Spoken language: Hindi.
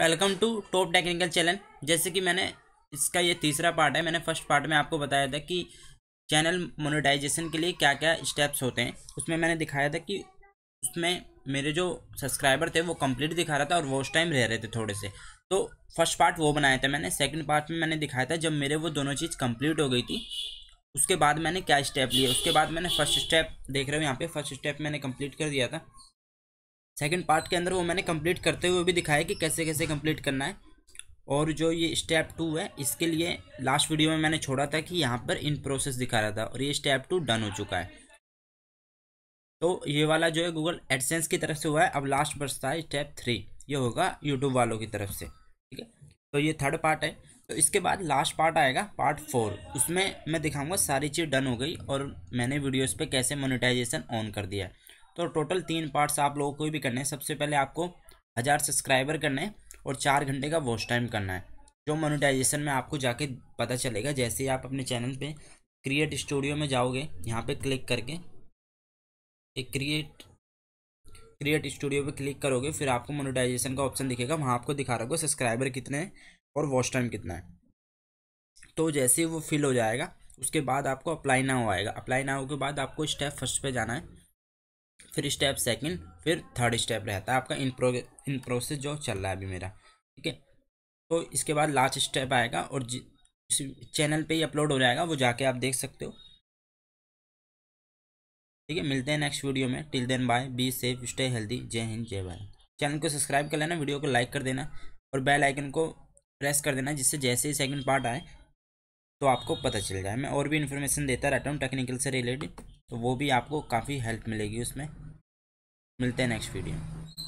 welcome to top technical channel जैसे कि मैंने इसका ये तीसरा पार्ट है मैंने फर्स्ट पार्ट में आपको बताया था कि चैनल मोनेटाइजेशन के लिए क्या क्या स्टेप्स होते हैं उसमें मैंने दिखाया था कि उसमें मेरे जो सब्सक्राइबर थे वो कंप्लीट दिखा रहा था और उस टाइम रह रहे थे थोड़े से तो फर्स्ट पार्ट वो बनाया था मैंने सेकेंड पार्ट में मैंने दिखाया था जब मेरे वो दोनों चीज़ कम्प्लीट हो गई थी उसके बाद मैंने क्या स्टेप लिए उसके बाद मैंने फर्स्ट स्टेप देख रहे हो यहाँ पे फर्स्ट स्टेप मैंने कम्प्लीट कर दिया था सेकंड पार्ट के अंदर वो मैंने कंप्लीट करते हुए भी दिखाया कि कैसे कैसे कंप्लीट करना है और जो ये स्टेप टू है इसके लिए लास्ट वीडियो में मैंने छोड़ा था कि यहाँ पर इन प्रोसेस दिखा रहा था और ये स्टेप टू डन हो चुका है तो ये वाला जो है गूगल एडसेंस की तरफ से हुआ है अब लास्ट बचता है स्टेप थ्री ये होगा यूट्यूब वालों की तरफ से ठीक है तो ये थर्ड पार्ट है तो इसके बाद लास्ट पार्ट आएगा पार्ट फोर उसमें मैं दिखाऊंगा सारी चीज़ डन हो गई और मैंने वीडियोस पे कैसे मोनेटाइजेशन ऑन कर दिया है तो टोटल तीन पार्ट्स आप लोगों को भी करने हैं सबसे पहले आपको हज़ार सब्सक्राइबर करना है और चार घंटे का वॉच टाइम करना है जो मोनेटाइजेशन में आपको जाके पता चलेगा जैसे ही आप अपने चैनल पे क्रिएट स्टूडियो में जाओगे यहाँ पे क्लिक करके एक क्रिएट क्रिएट स्टूडियो पे क्लिक करोगे फिर आपको मोनेटाइजेशन का ऑप्शन दिखेगा वहाँ आपको दिखा रहा होगा सब्सक्राइबर कितने हैं और वॉच टाइम कितना है तो जैसे ही वो फिल हो जाएगा उसके बाद आपको अप्लाई ना हो आएगा अप्लाई ना हो के बाद आपको स्टेप फर्स्ट पर जाना है फिर स्टेप सेकंड फिर थर्ड स्टेप रहता है आपका इन प्रोग इन प्रोसेस जो चल रहा है अभी मेरा ठीक है तो इसके बाद लास्ट स्टेप आएगा और जिस चैनल पे ही अपलोड हो जाएगा वो जाके आप देख सकते हो ठीक है मिलते हैं नेक्स्ट वीडियो में till then bye be safe stay healthy जय हिंद जय भारत चैनल को सब्सक्राइब कर लेना वीडियो को लाइक कर देना और बेल आइकन को प्रेस कर देना जिससे जैसे ही सेकेंड पार्ट आए तो आपको पता चल जाए मैं और भी इन्फॉर्मेशन देता रहता हूँ टेक्निकल से रिलेटेड तो वो भी आपको काफ़ी हेल्प मिलेगी उसमें मिलते हैं नेक्स्ट वीडियो